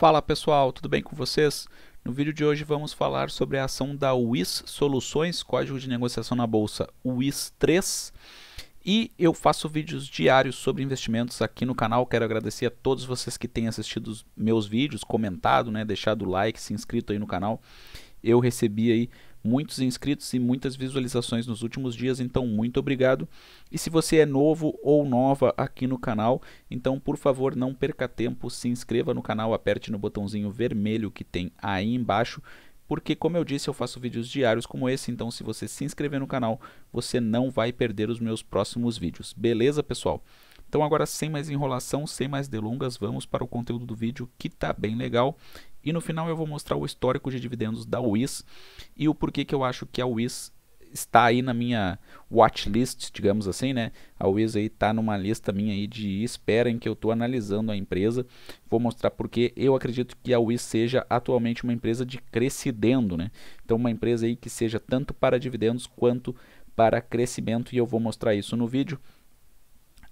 Fala pessoal, tudo bem com vocês? No vídeo de hoje vamos falar sobre a ação da WIS Soluções, código de negociação na bolsa WIS 3. E eu faço vídeos diários sobre investimentos aqui no canal. Quero agradecer a todos vocês que têm assistido os meus vídeos, comentado, né, deixado o like, se inscrito aí no canal. Eu recebi aí muitos inscritos e muitas visualizações nos últimos dias, então muito obrigado. E se você é novo ou nova aqui no canal, então por favor não perca tempo, se inscreva no canal, aperte no botãozinho vermelho que tem aí embaixo porque como eu disse, eu faço vídeos diários como esse, então se você se inscrever no canal, você não vai perder os meus próximos vídeos. Beleza, pessoal? Então agora sem mais enrolação, sem mais delongas, vamos para o conteúdo do vídeo que está bem legal e no final eu vou mostrar o histórico de dividendos da Wiz e o porquê que eu acho que a Wiz está aí na minha watchlist, digamos assim, né? A Wiz aí está numa lista minha aí de espera em que eu estou analisando a empresa. Vou mostrar porque eu acredito que a Wiz seja atualmente uma empresa de crescimento, né? Então uma empresa aí que seja tanto para dividendos quanto para crescimento e eu vou mostrar isso no vídeo.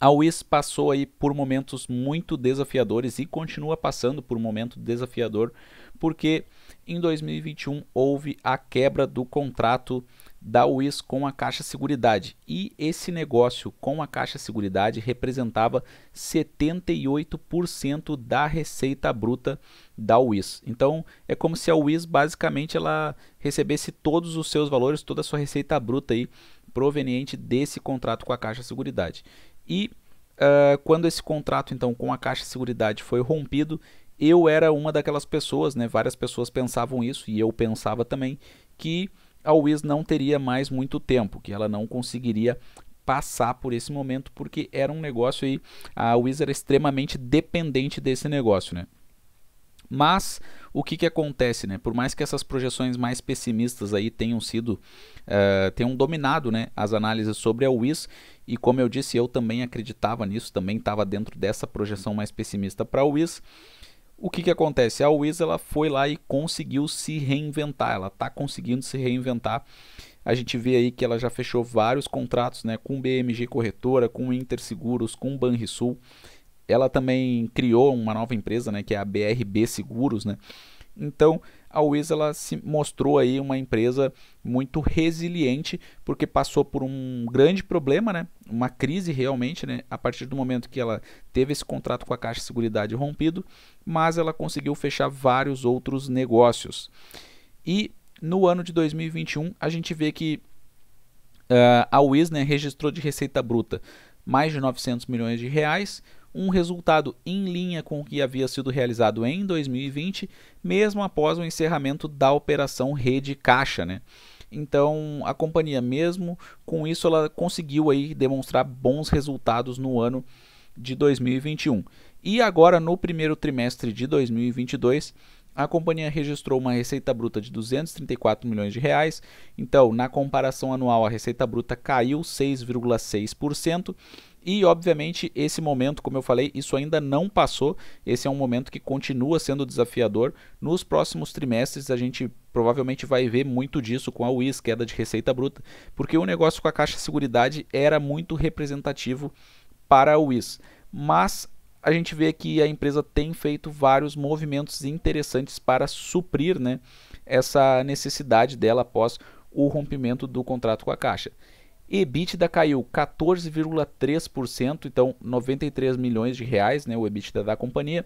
A UIS passou aí por momentos muito desafiadores e continua passando por um momento desafiador, porque em 2021 houve a quebra do contrato da UIS com a Caixa Seguridade. E esse negócio com a Caixa Seguridade representava 78% da receita bruta da UIS. Então, é como se a UIS basicamente ela recebesse todos os seus valores, toda a sua receita bruta aí proveniente desse contrato com a Caixa Seguridade. E uh, quando esse contrato então com a Caixa de Seguridade foi rompido, eu era uma daquelas pessoas, né? Várias pessoas pensavam isso e eu pensava também que a Wiz não teria mais muito tempo, que ela não conseguiria passar por esse momento porque era um negócio aí a Wiz era extremamente dependente desse negócio, né? Mas o que, que acontece, né? Por mais que essas projeções mais pessimistas aí tenham sido, uh, tenham dominado, né, as análises sobre a Wiz, e como eu disse, eu também acreditava nisso, também estava dentro dessa projeção mais pessimista para a Wiz. O que, que acontece? A Wiz ela foi lá e conseguiu se reinventar, ela está conseguindo se reinventar. A gente vê aí que ela já fechou vários contratos né, com BMG Corretora, com Interseguros, com Banrisul. Ela também criou uma nova empresa, né, que é a BRB Seguros, né, então, a Wiz ela se mostrou aí uma empresa muito resiliente, porque passou por um grande problema, né? Uma crise realmente, né? A partir do momento que ela teve esse contrato com a Caixa de Seguridade rompido, mas ela conseguiu fechar vários outros negócios. E no ano de 2021, a gente vê que uh, a Wiz né, registrou de receita bruta mais de 900 milhões de reais, um resultado em linha com o que havia sido realizado em 2020, mesmo após o encerramento da operação Rede Caixa, né? Então, a companhia mesmo com isso ela conseguiu aí demonstrar bons resultados no ano de 2021. E agora no primeiro trimestre de 2022, a companhia registrou uma receita bruta de 234 milhões de reais. Então, na comparação anual, a receita bruta caiu 6,6%. E, obviamente, esse momento, como eu falei, isso ainda não passou. Esse é um momento que continua sendo desafiador. Nos próximos trimestres, a gente provavelmente vai ver muito disso com a WIS, queda de receita bruta, porque o negócio com a Caixa Seguridade era muito representativo para a WIS. Mas a gente vê que a empresa tem feito vários movimentos interessantes para suprir né, essa necessidade dela após o rompimento do contrato com a Caixa. EBITDA caiu 14,3%, então 93 milhões de reais, né, o EBITDA da companhia.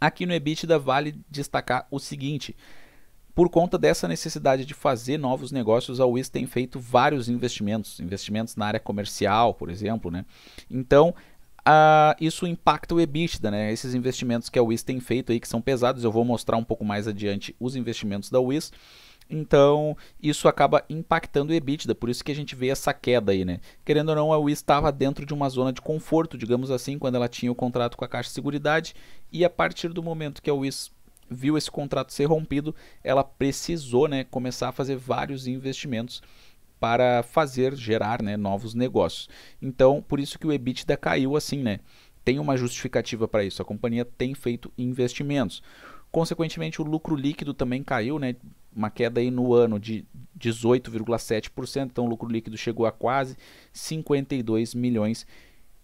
Aqui no EBITDA vale destacar o seguinte: por conta dessa necessidade de fazer novos negócios, a Wiz tem feito vários investimentos, investimentos na área comercial, por exemplo, né? Então, isso impacta o EBITDA, né? Esses investimentos que a WIS tem feito aí, que são pesados, eu vou mostrar um pouco mais adiante os investimentos da WIS. Então, isso acaba impactando o EBITDA, por isso que a gente vê essa queda aí, né? Querendo ou não, a WIS estava dentro de uma zona de conforto, digamos assim, quando ela tinha o contrato com a Caixa de Seguridade, e a partir do momento que a WIS viu esse contrato ser rompido, ela precisou, né, começar a fazer vários investimentos para fazer gerar né, novos negócios. Então, por isso que o EBITDA caiu assim, né? Tem uma justificativa para isso. A companhia tem feito investimentos. Consequentemente, o lucro líquido também caiu, né? Uma queda aí no ano de 18,7%. Então, o lucro líquido chegou a quase 52 milhões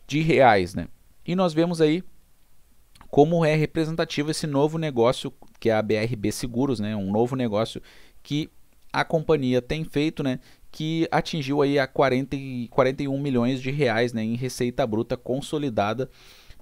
de reais, né? E nós vemos aí como é representativo esse novo negócio que é a BRB Seguros, né? Um novo negócio que a companhia tem feito, né? Que atingiu aí a 40, 41 milhões de reais né, em receita bruta consolidada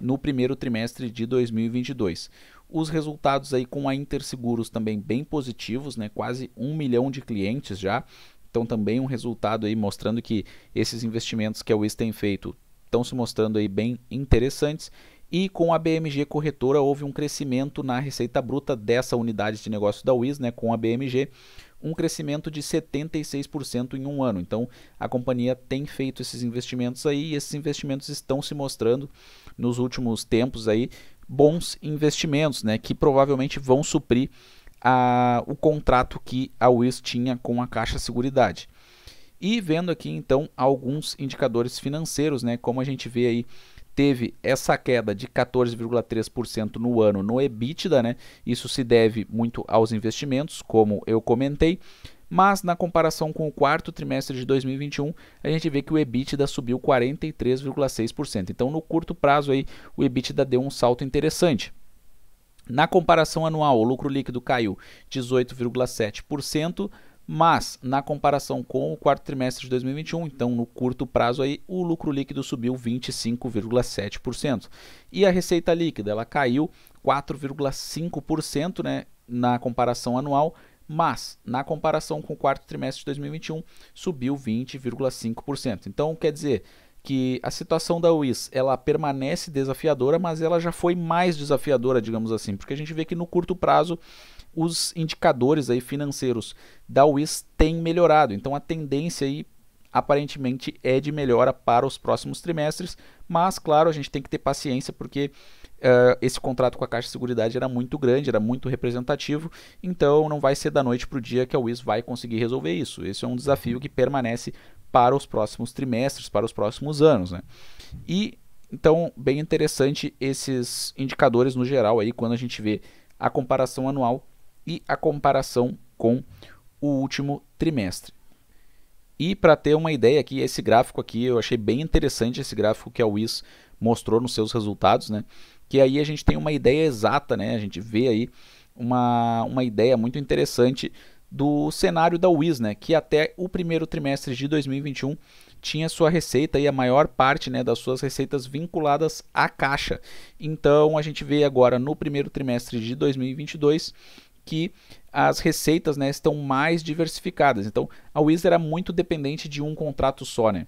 no primeiro trimestre de 2022. Os resultados aí com a Interseguros também bem positivos, né? Quase um milhão de clientes já. Então também um resultado aí mostrando que esses investimentos que a Wiz tem feito estão se mostrando aí bem interessantes. E com a BMG Corretora houve um crescimento na receita bruta dessa unidade de negócio da Wiz, né, com a BMG, um crescimento de 76% em um ano. Então, a companhia tem feito esses investimentos aí e esses investimentos estão se mostrando nos últimos tempos aí bons investimentos, né, que provavelmente vão suprir a, o contrato que a Wiz tinha com a Caixa Seguridade. E vendo aqui então alguns indicadores financeiros, né, como a gente vê aí teve essa queda de 14,3% no ano no EBITDA, né? Isso se deve muito aos investimentos, como eu comentei. Mas na comparação com o quarto trimestre de 2021, a gente vê que o EBITDA subiu 43,6%. Então, no curto prazo aí, o EBITDA deu um salto interessante. Na comparação anual, o lucro líquido caiu 18,7% mas na comparação com o quarto trimestre de 2021, então no curto prazo aí, o lucro líquido subiu 25,7%. E a receita líquida, ela caiu 4,5%, né, na comparação anual, mas na comparação com o quarto trimestre de 2021, subiu 20,5%. Então quer dizer, que a situação da UIS ela permanece desafiadora, mas ela já foi mais desafiadora, digamos assim, porque a gente vê que no curto prazo os indicadores aí financeiros da WIS têm melhorado. Então a tendência aí aparentemente é de melhora para os próximos trimestres, mas claro, a gente tem que ter paciência porque uh, esse contrato com a Caixa de Seguridade era muito grande, era muito representativo, então não vai ser da noite para o dia que a WIS vai conseguir resolver isso. Esse é um desafio que permanece para os próximos trimestres, para os próximos anos. Né? E então, bem interessante esses indicadores no geral aí, quando a gente vê a comparação anual e a comparação com o último trimestre. E para ter uma ideia aqui, esse gráfico aqui, eu achei bem interessante esse gráfico que a WIS mostrou nos seus resultados, né? Que aí a gente tem uma ideia exata, né? A gente vê aí uma, uma ideia muito interessante do cenário da WIS, né? Que até o primeiro trimestre de 2021 tinha sua receita e a maior parte né, das suas receitas vinculadas à caixa. Então a gente vê agora no primeiro trimestre de 2022 que as receitas né, estão mais diversificadas. Então, a Wiz era muito dependente de um contrato só, né?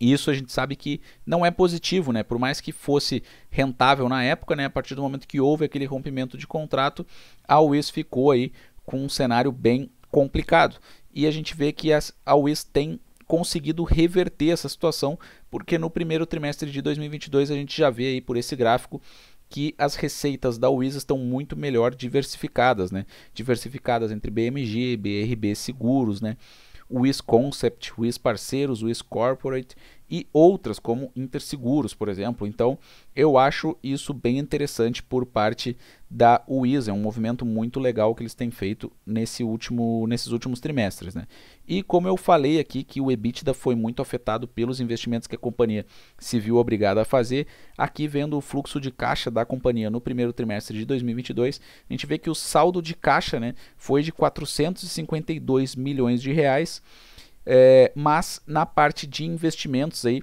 E isso a gente sabe que não é positivo, né? Por mais que fosse rentável na época, né? A partir do momento que houve aquele rompimento de contrato, a Wiz ficou aí com um cenário bem complicado. E a gente vê que a Wiz tem conseguido reverter essa situação, porque no primeiro trimestre de 2022 a gente já vê aí por esse gráfico que as receitas da Wiz estão muito melhor diversificadas, né? Diversificadas entre BMG, BRB Seguros, né? Wiz Concept, Wiz Parceiros, Wiz Corporate e outras como Interseguros, por exemplo. Então, eu acho isso bem interessante por parte da Wiz, é um movimento muito legal que eles têm feito nesse último, nesses últimos trimestres, né? E como eu falei aqui que o EBITDA foi muito afetado pelos investimentos que a companhia se viu obrigada a fazer, aqui vendo o fluxo de caixa da companhia no primeiro trimestre de 2022, a gente vê que o saldo de caixa, né, foi de 452 milhões de reais é, mas na parte de investimentos aí,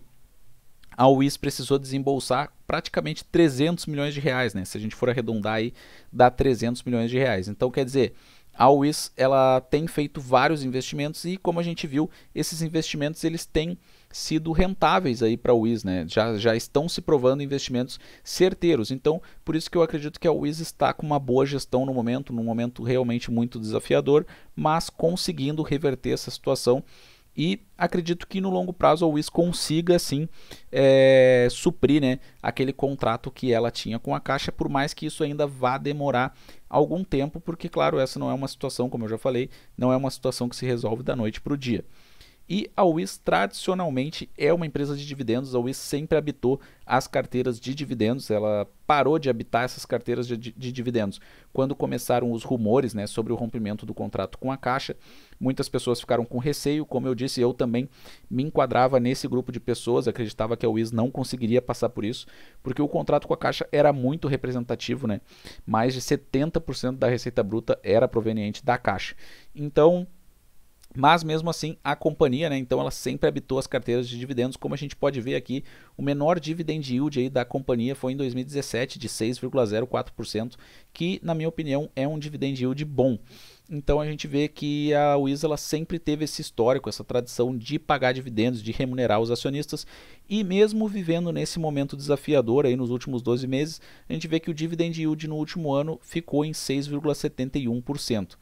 a Wiz precisou desembolsar praticamente 300 milhões de reais, né? Se a gente for arredondar aí, dá 300 milhões de reais. Então, quer dizer, a Wiz, ela tem feito vários investimentos e, como a gente viu, esses investimentos, eles têm sido rentáveis aí para a Wiz, né? Já, já estão se provando investimentos certeiros. Então, por isso que eu acredito que a Wiz está com uma boa gestão no momento, num momento realmente muito desafiador, mas conseguindo reverter essa situação e acredito que no longo prazo a Wiz consiga sim é, suprir né, aquele contrato que ela tinha com a Caixa, por mais que isso ainda vá demorar algum tempo, porque claro, essa não é uma situação, como eu já falei, não é uma situação que se resolve da noite para o dia. E a Wiz tradicionalmente é uma empresa de dividendos, a Wiz sempre habitou as carteiras de dividendos, ela parou de habitar essas carteiras de, de, dividendos. Quando começaram os rumores né, sobre o rompimento do contrato com a Caixa, muitas pessoas ficaram com receio, como eu disse, eu também me enquadrava nesse grupo de pessoas, acreditava que a Wiz não conseguiria passar por isso, porque o contrato com a Caixa era muito representativo, né? mais de 70% da receita bruta era proveniente da Caixa. Então, mas mesmo assim, a companhia, né, então ela sempre habitou as carteiras de dividendos, como a gente pode ver aqui, o menor dividend yield aí da companhia foi em 2017 de 6,04%, que na minha opinião é um dividend yield bom. Então a gente vê que a Wiz sempre teve esse histórico, essa tradição de pagar dividendos, de remunerar os acionistas, e mesmo vivendo nesse momento desafiador aí nos últimos 12 meses, a gente vê que o dividend yield no último ano ficou em 6,71%.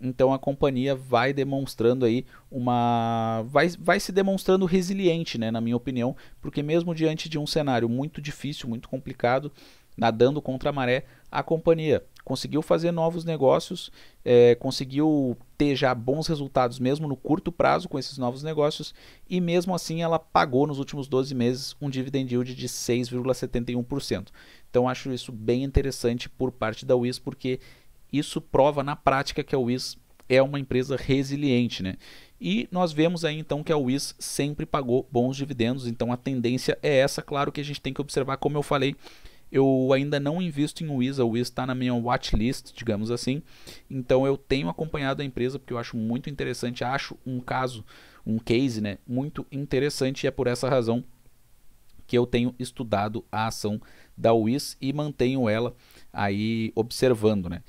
Então a companhia vai demonstrando aí uma. Vai, vai se demonstrando resiliente, né, na minha opinião, porque mesmo diante de um cenário muito difícil, muito complicado, nadando contra a maré, a companhia conseguiu fazer novos negócios, é, conseguiu ter já bons resultados mesmo no curto prazo com esses novos negócios e mesmo assim ela pagou nos últimos 12 meses um dividend yield de 6,71%. Então acho isso bem interessante por parte da Wiz porque isso prova na prática que a Wiz é uma empresa resiliente, né? E nós vemos aí então que a Wiz sempre pagou bons dividendos, então a tendência é essa. Claro que a gente tem que observar, como eu falei, eu ainda não invisto em Wiz, a Wiz está na minha watchlist, digamos assim. Então eu tenho acompanhado a empresa porque eu acho muito interessante, acho um caso, um case, né, muito interessante e é por essa razão que eu tenho estudado a ação da Wiz e mantenho ela aí observando, né?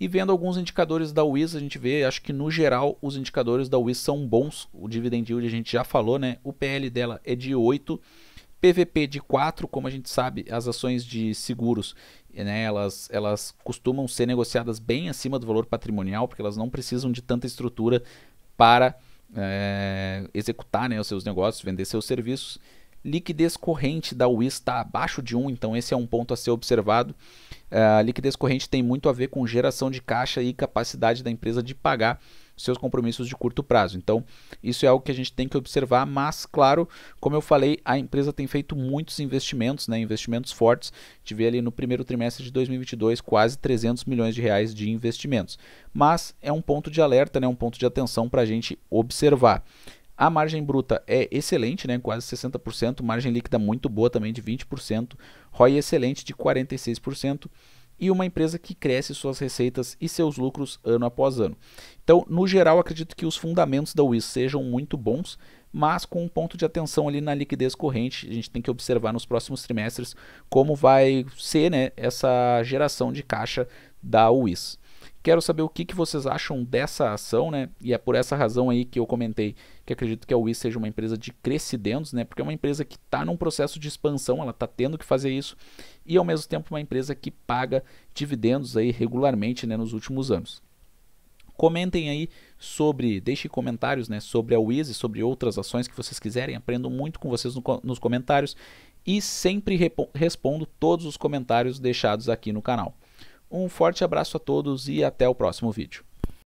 E vendo alguns indicadores da Wiz, a gente vê, acho que no geral os indicadores da Wiz são bons. O dividend yield a gente já falou, né? O PL dela é de 8, PVP de 4, como a gente sabe, as ações de seguros, né, elas, elas costumam ser negociadas bem acima do valor patrimonial, porque elas não precisam de tanta estrutura para é, executar né, os seus negócios, vender seus serviços. Liquidez corrente da Uis está abaixo de 1, então esse é um ponto a ser observado. É, a liquidez corrente tem muito a ver com geração de caixa e capacidade da empresa de pagar seus compromissos de curto prazo. Então, isso é algo que a gente tem que observar, mas claro, como eu falei, a empresa tem feito muitos investimentos, né, investimentos fortes. Tive ali no primeiro trimestre de 2022 quase 300 milhões de reais de investimentos. Mas é um ponto de alerta, né, um ponto de atenção para a gente observar. A margem bruta é excelente, né? quase 60%, margem líquida muito boa também de 20%, ROI excelente de 46% e uma empresa que cresce suas receitas e seus lucros ano após ano. Então, no geral, acredito que os fundamentos da WIS sejam muito bons, mas com um ponto de atenção ali na liquidez corrente. A gente tem que observar nos próximos trimestres como vai ser né, essa geração de caixa da WIS. Quero saber o que, que vocês acham dessa ação, né? E é por essa razão aí que eu comentei que acredito que a Wii seja uma empresa de crescidendos, né? Porque é uma empresa que está num processo de expansão, ela está tendo que fazer isso, e ao mesmo tempo uma empresa que paga dividendos aí regularmente né, nos últimos anos comentem aí sobre, deixem comentários né, sobre a Wiz e sobre outras ações que vocês quiserem. Aprendo muito com vocês no, nos comentários e sempre respondo todos os comentários deixados aqui no canal. Um forte abraço a todos e até o próximo vídeo.